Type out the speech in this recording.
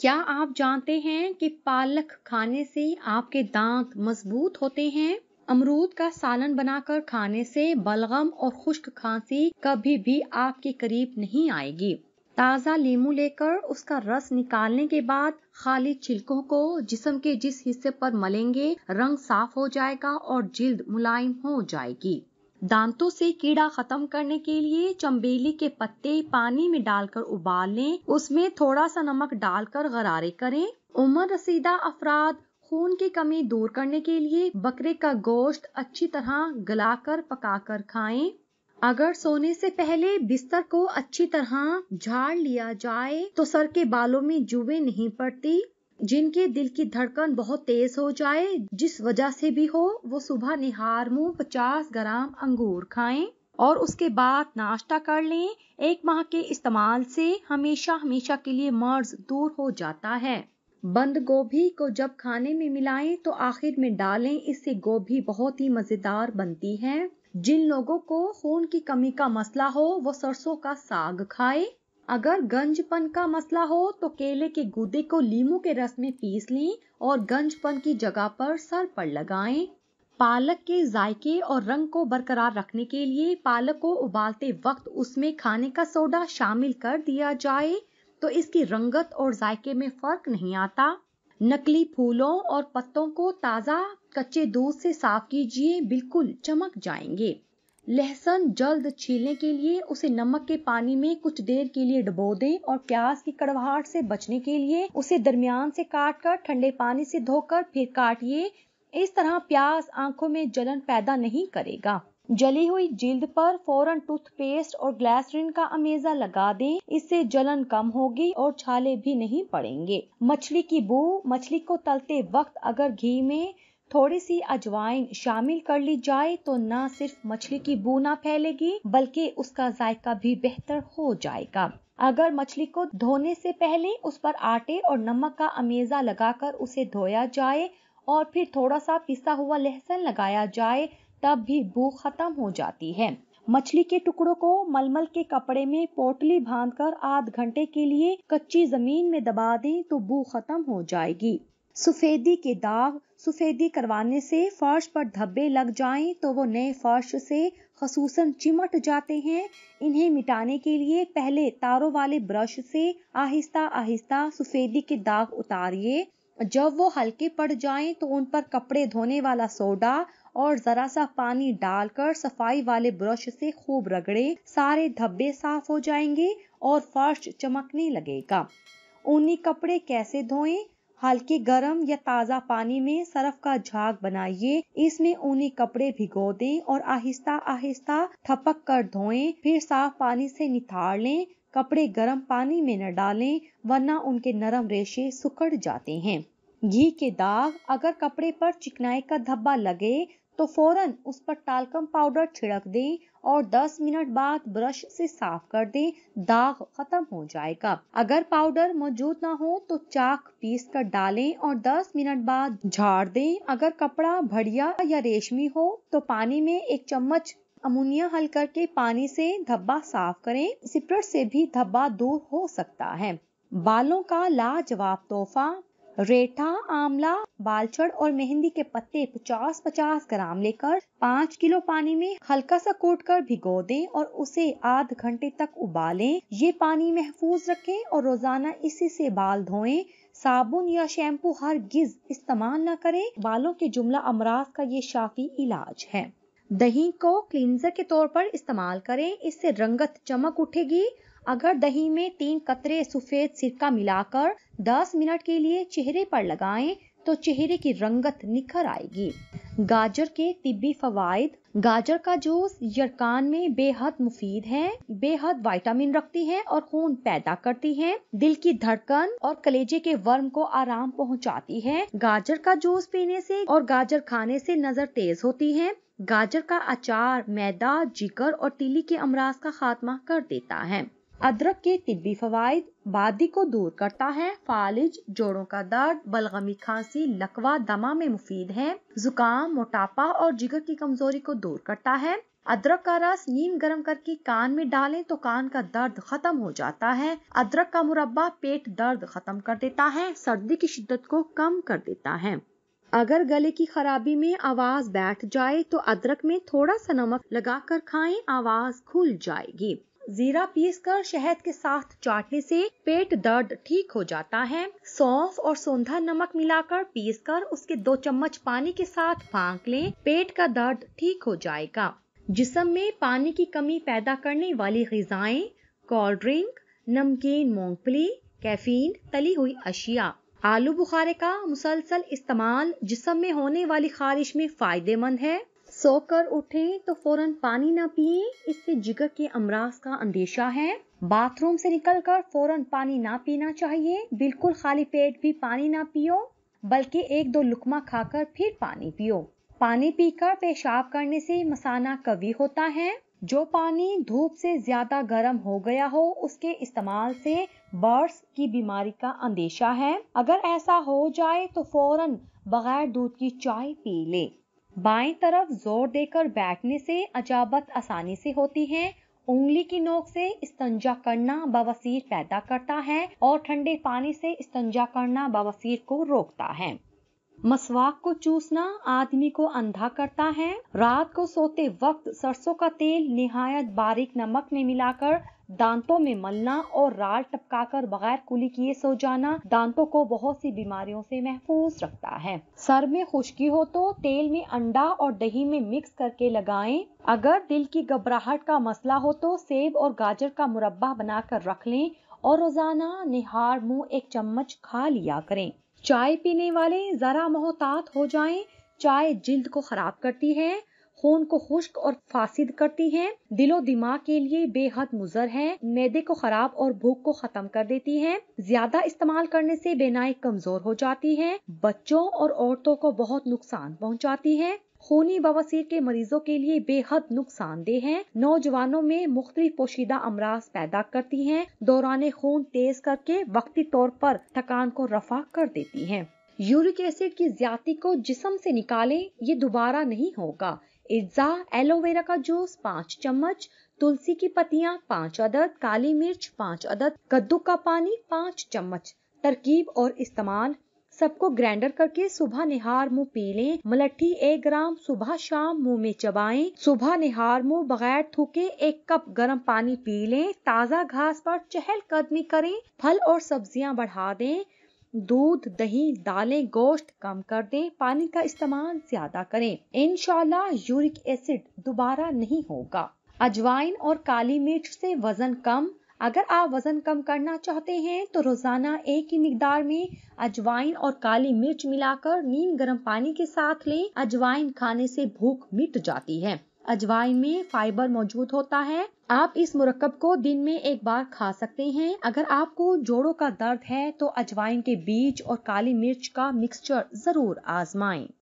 क्या आप जानते हैं कि पालक खाने से आपके दांत मजबूत होते हैं अमरूद का सालन बनाकर खाने से बलगम और खुश्क खांसी कभी भी आपके करीब नहीं आएगी ताज़ा लीमू लेकर उसका रस निकालने के बाद खाली छिलकों को जिसम के जिस हिस्से पर मलेंगे रंग साफ हो जाएगा और जिल्द मुलायम हो जाएगी दांतों से कीड़ा खत्म करने के लिए चंबेली के पत्ते पानी में डालकर उबाल लें उसमें थोड़ा सा नमक डालकर गरारे करें उम्र रसीदा अफराद खून की कमी दूर करने के लिए बकरे का गोश्त अच्छी तरह गलाकर पकाकर खाएं। अगर सोने से पहले बिस्तर को अच्छी तरह झाड़ लिया जाए तो सर के बालों में जुए नहीं पड़ती जिनके दिल की धड़कन बहुत तेज हो जाए जिस वजह से भी हो वो सुबह निहार मुंह पचास ग्राम अंगूर खाएं और उसके बाद नाश्ता कर लें एक माह के इस्तेमाल से हमेशा हमेशा के लिए मर्ज दूर हो जाता है बंद गोभी को जब खाने में मिलाएं तो आखिर में डालें इससे गोभी बहुत ही मजेदार बनती है जिन लोगों को खून की कमी का मसला हो वो सरसों का साग खाए अगर गंजपन का मसला हो तो केले के गूदे को लीमू के रस में पीस लें और गंजपन की जगह पर सर पर लगाएं। पालक के जायके और रंग को बरकरार रखने के लिए पालक को उबालते वक्त उसमें खाने का सोडा शामिल कर दिया जाए तो इसकी रंगत और जायके में फर्क नहीं आता नकली फूलों और पत्तों को ताज़ा कच्चे दूध से साफ कीजिए बिल्कुल चमक जाएंगे लहसुन जल्द छीलने के लिए उसे नमक के पानी में कुछ देर के लिए डुबो दें और प्याज की कड़वाहट से बचने के लिए उसे दरमियान से काट कर ठंडे पानी से धोकर फिर काटिए इस तरह प्याज आंखों में जलन पैदा नहीं करेगा जली हुई जिल्द पर फौरन टूथपेस्ट और ग्लासरीन का अमेजा लगा दें इससे जलन कम होगी और छाले भी नहीं पड़ेंगे मछली की बू मछली को तलते वक्त अगर घी में थोड़ी सी अजवाइन शामिल कर ली जाए तो ना सिर्फ मछली की बू ना फैलेगी बल्कि उसका जायका भी बेहतर हो जाएगा अगर मछली को धोने से पहले उस पर आटे और नमक का अमेजा लगाकर उसे धोया जाए और फिर थोड़ा सा पिसा हुआ लहसुन लगाया जाए तब भी बू खत्म हो जाती है मछली के टुकड़ों को मलमल के कपड़े में पोटली बांधकर आध घंटे के लिए कच्ची जमीन में दबा दें तो बू खत्म हो जाएगी सफेदी के दाग सफ़ेदी करवाने से फर्श पर धब्बे लग जाएं तो वो नए फर्श से खसूस चिमट जाते हैं इन्हें मिटाने के लिए पहले तारों वाले ब्रश से आहिस्ता आहिस्ता सफ़ेदी के दाग उतारिए जब वो हल्के पड़ जाएं तो उन पर कपड़े धोने वाला सोडा और ज़रा सा पानी डालकर सफाई वाले ब्रश से खूब रगड़े सारे धब्बे साफ हो जाएंगे और फर्श चमकने लगेगा ऊनी कपड़े कैसे धोएं हल्के गर्म या ताज़ा पानी में सरफ का झाग बनाइए इसमें ऊनी कपड़े भिगो दें और आहिस्ता आहिस्ता थपक कर धोएं फिर साफ पानी से निथार लें कपड़े गर्म पानी में न डालें वरना उनके नरम रेशे सुकड़ जाते हैं घी के दाग अगर कपड़े पर चिकनाई का धब्बा लगे तो फौरन उस पर टालकम पाउडर छिड़क दें और 10 मिनट बाद ब्रश से साफ कर दें दाग खत्म हो जाएगा अगर पाउडर मौजूद ना हो तो चाक पीस कर डालें और 10 मिनट बाद झाड़ दें अगर कपड़ा भड़िया या रेशमी हो तो पानी में एक चम्मच अमोनिया हल करके पानी से धब्बा साफ करें सिपरट से भी धब्बा दूर हो सकता है बालों का लाजवाब तोहफा रेठा आंवला बालचड़ और मेहंदी के पत्ते 50-50 ग्राम लेकर 5 किलो पानी में हल्का सा कोट कर भिगो दें और उसे आध घंटे तक उबालें ये पानी महफूज रखें और रोजाना इसी से बाल धोएं साबुन या शैम्पू हर गिज इस्तेमाल न करें बालों के जुमला अमराज का ये शाफी इलाज है दही को क्लींजर के तौर पर इस्तेमाल करें इससे रंगत चमक उठेगी अगर दही में तीन कतरे सफेद सिरका मिलाकर 10 मिनट के लिए चेहरे पर लगाएं तो चेहरे की रंगत निखर आएगी गाजर के तिब्बी फवायद गाजर का जूस यरकान में बेहद मुफीद है बेहद विटामिन रखती है और खून पैदा करती है दिल की धड़कन और कलेजे के वर्म को आराम पहुंचाती है गाजर का जूस पीने से और गाजर खाने से नजर तेज होती है गाजर का अचार मैदा जिगर और तिली के अमराज का खात्मा कर देता है अदरक के तिब्बी फवायद बादी को दूर करता है फालिज जोड़ों का दर्द बलगमी खांसी लकवा दमा में मुफीद है जुकाम मोटापा और जिगर की कमजोरी को दूर करता है अदरक का रस नीम गर्म करके कान में डालें तो कान का दर्द खत्म हो जाता है अदरक का मुरब्बा पेट दर्द खत्म कर देता है सर्दी की शिद्दत को कम कर देता है अगर गले की खराबी में आवाज बैठ जाए तो अदरक में थोड़ा सा नमक लगाकर खाएं आवाज खुल जाएगी जीरा पीसकर शहद के साथ चाटने से पेट दर्द ठीक हो जाता है सौंफ और सोंधा नमक मिलाकर पीसकर उसके दो चम्मच पानी के साथ फांक लें पेट का दर्द ठीक हो जाएगा जिसम में पानी की कमी पैदा करने वाली गजाएं कोल्ड ड्रिंक नमकीन मूंगफली कैफीन तली हुई अशिया आलू बुखारे का मुसलसल इस्तेमाल जिसम में होने वाली खारिश में फायदेमंद है सोकर उठे तो फौरन पानी ना पिए इससे जिगर के अमराज का अंदेशा है बाथरूम से निकलकर फौरन पानी ना पीना चाहिए बिल्कुल खाली पेट भी पानी ना पियो बल्कि एक दो लुकमा खाकर फिर पानी पियो पानी पीकर पेशाब करने से मसाना कवी होता है जो पानी धूप से ज्यादा गर्म हो गया हो उसके इस्तेमाल से बर्ड्स की बीमारी का अंदेशा है अगर ऐसा हो जाए तो फौरन बगैर दूध की चाय पी ले बाएं तरफ जोर देकर बैठने से अजाबत आसानी से होती है उंगली की नोक से स्तंजा करना बवसीर पैदा करता है और ठंडे पानी से स्तंजा करना बवसीर को रोकता है मसवाक को चूसना आदमी को अंधा करता है रात को सोते वक्त सरसों का तेल निहायत बारीक नमक में मिलाकर दांतों में मलना और राल टपकाकर बगैर कुली किए सो जाना दांतों को बहुत सी बीमारियों से महफूज रखता है सर में खुश्की हो तो तेल में अंडा और दही में मिक्स करके लगाएं। अगर दिल की घबराहट का मसला हो तो सेब और गाजर का मुरब्बा बनाकर रख लें और रोजाना निहार मुंह एक चम्मच खा लिया करें चाय पीने वाले ज़रा मोहतात हो जाएं, चाय जिल्द को खराब करती है खून को खुश्क और फासिद करती है दिलो दिमाग के लिए बेहद मुजर है मैदे को खराब और भूख को खत्म कर देती है ज्यादा इस्तेमाल करने से बेनाई कमजोर हो जाती है बच्चों और औरतों को बहुत नुकसान पहुंचाती है खूनी बवासीर के मरीजों के लिए बेहद नुकसानदेह हैं नौजवानों में मुख्तलिफ पोशीदा अमराज पैदा करती हैं दौरान खून तेज करके वक्ती तौर पर थकान को रफा कर देती हैं यूरिक एसिड की ज्यादा को जिसम से निकालें ये दोबारा नहीं होगा इज्जा एलोवेरा का जूस पाँच चम्मच तुलसी की पत्तियां पाँच अदद काली मिर्च पाँच अदद कद्दू का पानी पाँच चम्मच तरकीब और इस्तेमाल सबको ग्राइंडर करके सुबह निहार मुंह पी लें मलट्ठी एक ग्राम सुबह शाम मुंह में चबाएं सुबह निहार मुंह बगैर थूके एक कप गर्म पानी पी लें ताज़ा घास पर कदमी करें फल और सब्जियां बढ़ा दें दूध दही दालें गोश्त कम कर दें पानी का इस्तेमाल ज्यादा करें इनशाला यूरिक एसिड दोबारा नहीं होगा अजवाइन और काली मिर्च से वजन कम अगर आप वज़न कम करना चाहते हैं तो रोज़ाना एक ही मिकदार में अजवाइन और काली मिर्च मिलाकर नीम गर्म पानी के साथ लें अजवाइन खाने से भूख मिट जाती है अजवाइन में फाइबर मौजूद होता है आप इस मुरक्कब को दिन में एक बार खा सकते हैं अगर आपको जोड़ों का दर्द है तो अजवाइन के बीज और काली मिर्च का मिक्सचर जरूर आजमाएं